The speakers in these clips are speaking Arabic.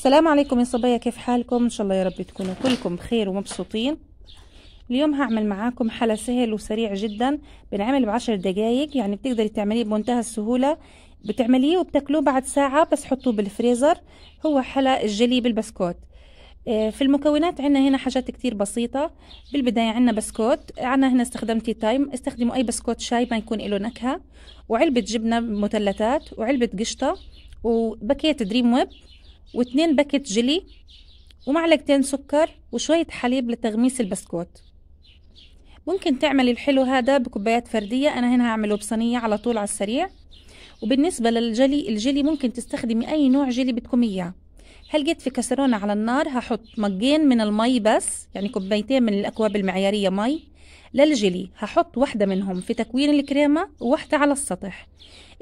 السلام عليكم يا صبايا كيف حالكم ان شاء الله يا رب تكونوا كلكم بخير ومبسوطين اليوم هعمل معاكم حلا سهل وسريع جدا بنعمل بعشر دقايق يعني بتقدري تعمليه بمنتهى السهوله بتعمليه وبتاكلوه بعد ساعه بس حطوه بالفريزر هو حلا الجلي بالبسكوت آه، في المكونات عنا هنا حاجات كتير بسيطة بالبداية عنا بسكوت عنا هنا استخدمت تايم استخدموا أي بسكوت شاي ما يكون له نكهة وعلبة جبنة مثلثات وعلبة قشطة وباكيت دريم ويب واتنين باكت جيلي ومعلقتين سكر وشوية حليب لتغميس البسكوت ممكن تعملي الحلو هذا بكوبايات فردية أنا هنا هعمله بصينية على طول على السريع وبالنسبة للجلي الجلي ممكن تستخدمي أي نوع جلي بدكم إياه هلقيت في كسرونة على النار هحط مجين من المي بس يعني كوبايتين من الأكواب المعيارية مي للجلي هحط واحدة منهم في تكوين الكريمة وواحدة على السطح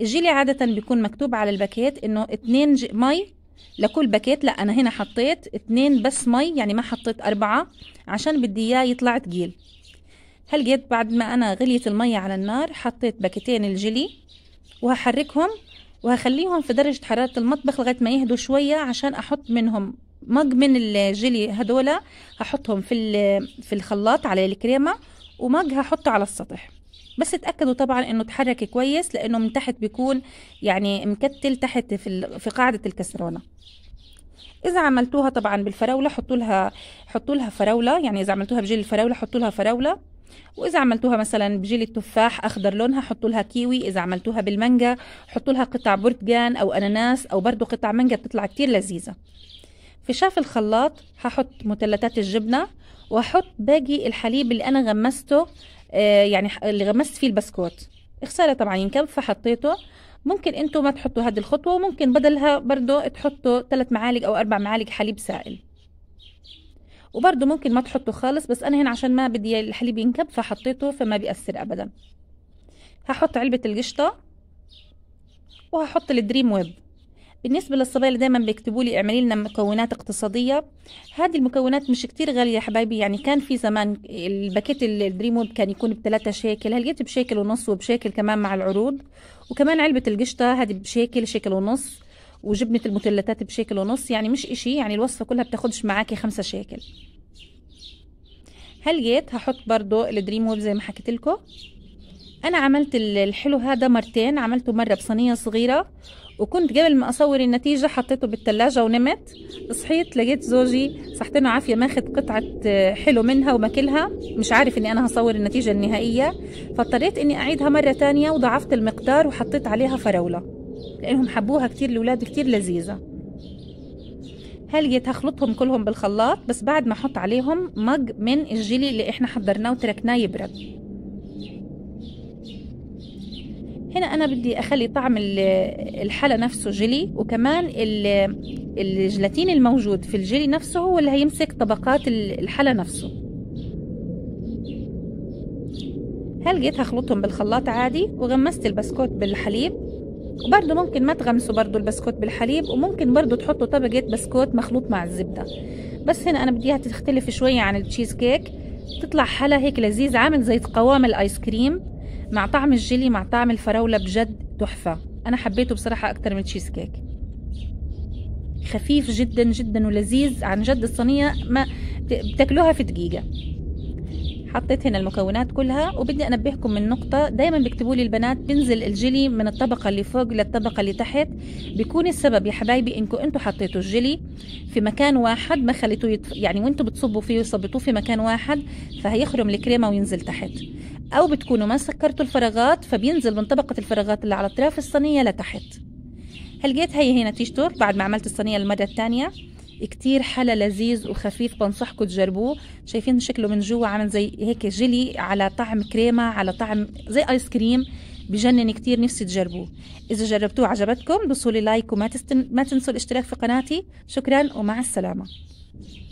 الجلي عادة بيكون مكتوب على الباكيت إنه اتنين مي لكل باكيت لا انا هنا حطيت اتنين بس مي يعني ما حطيت اربعة عشان بدي اياه يطلع تقيل هلقيت بعد ما انا غليت المي على النار حطيت باكيتين الجلي وهحركهم وهخليهم في درجة حرارة المطبخ لغاية ما يهدوا شوية عشان احط منهم مج من الجلي هدول هحطهم في في الخلاط على الكريمة ومج هحطه على السطح بس تاكدوا طبعا انه تحرك كويس لانه من تحت بيكون يعني مكتل تحت في في قاعده الكسرونه اذا عملتوها طبعا بالفراوله حطوا لها حطوا لها فراوله يعني اذا عملتوها بجيل الفراوله حطوا لها فراوله واذا عملتوها مثلا بجيل التفاح اخضر لونها حطوا لها كيوي اذا عملتوها بالمانجا حطوا لها قطع برتقان او اناناس او برضو قطع مانجا بتطلع كتير لذيذه في شاف الخلاط هحط مثلثات الجبنه واحط باقي الحليب اللي انا غمسته آه، يعني اللي غمست فيه البسكوت اغسله طبعا ينكب فحطيته ممكن انتم ما تحطوا هذه الخطوه وممكن بدلها برضه تحطوا ثلاث معالق او اربع معالق حليب سائل وبرضه ممكن ما تحطوا خالص بس انا هنا عشان ما بدي الحليب ينكب فحطيته فما بيأثر ابدا هحط علبه القشطه وهحط الدريم ويب بالنسبه للصبايا اللي دايما بيكتبوا لي اعملي لنا مكونات اقتصاديه هذه المكونات مش كتير غاليه يا حبايبي يعني كان في زمان الباكيت الدريم ويب كان يكون بثلاثه شيكل هلقيت بشيكل ونص وبشيكل كمان مع العروض وكمان علبه القشطه هذه بشيكل شيكل ونص وجبنه المثلثات بشيكل ونص يعني مش اشي يعني الوصفه كلها بتاخدش معاكي خمسة شيكل هلقيت هحط برضو الدريم ويب زي ما حكيت لكم انا عملت الحلو هذا مرتين عملته مره بصينيه صغيره وكنت قبل ما اصور النتيجه حطيته بالثلاجه ونمت صحيت لقيت زوجي صحتنا عافيه ماخذ قطعه آه، حلو منها وماكلها مش عارف اني انا هصور النتيجه النهائيه فاضطريت اني اعيدها مره ثانيه وضعفت المقدار وحطيت عليها فراوله لانهم حبوها كثير الاولاد كثير لذيذه هلقيت هخلطهم كلهم بالخلاط بس بعد ما احط عليهم مج من الجيلي اللي احنا حضرناه وتركناه يبرد هنا أنا بدي أخلي طعم الحلا نفسه جلي وكمان الجلاتين الموجود في الجلي نفسه هو اللي هيمسك طبقات الحلا نفسه هلقيت هخلطهم بالخلاط عادي وغمست البسكوت بالحليب وبرضه ممكن ما تغمسوا برضه البسكوت بالحليب وممكن برضه تحطوا طبقة بسكوت مخلوط مع الزبدة بس هنا أنا بديها تختلف شوية عن التشيز كيك تطلع حلا هيك لذيذ عامل زي قوام الايس كريم مع طعم الجيلي مع طعم الفراولة بجد تحفة أنا حبيته بصراحة أكتر من تشيز كيك خفيف جدا جدا ولذيذ عن جد الصينية ما بتاكلوها في دقيقة حطيت هنا المكونات كلها وبدي انبهكم من نقطة دايما بيكتبوا لي البنات بنزل الجيلي من الطبقة اللي فوق للطبقة اللي تحت بيكون السبب يا حبايبي انكم انتم حطيتوا الجيلي في مكان واحد ما خليتوه يتف... يعني وانتم بتصبوا فيه وصبتوه في مكان واحد فهيخرم الكريمة وينزل تحت أو بتكونوا ما سكرتوا الفراغات فبينزل من طبقة الفراغات اللي على أطراف الصينية لتحت هلقيت هي هي نتيجته بعد ما عملت الصينية المرة الثانية كتير حلا لذيذ وخفيف بنصحكم تجربوه شايفين شكله من جوا عامل زي هيك جيلي على طعم كريمة على طعم زي آيس كريم بجنن كتير نفسي تجربوه إذا جربتوه عجبتكم دوسوا لي لايك وما تستن... ما تنسوا الاشتراك في قناتي شكرا ومع السلامة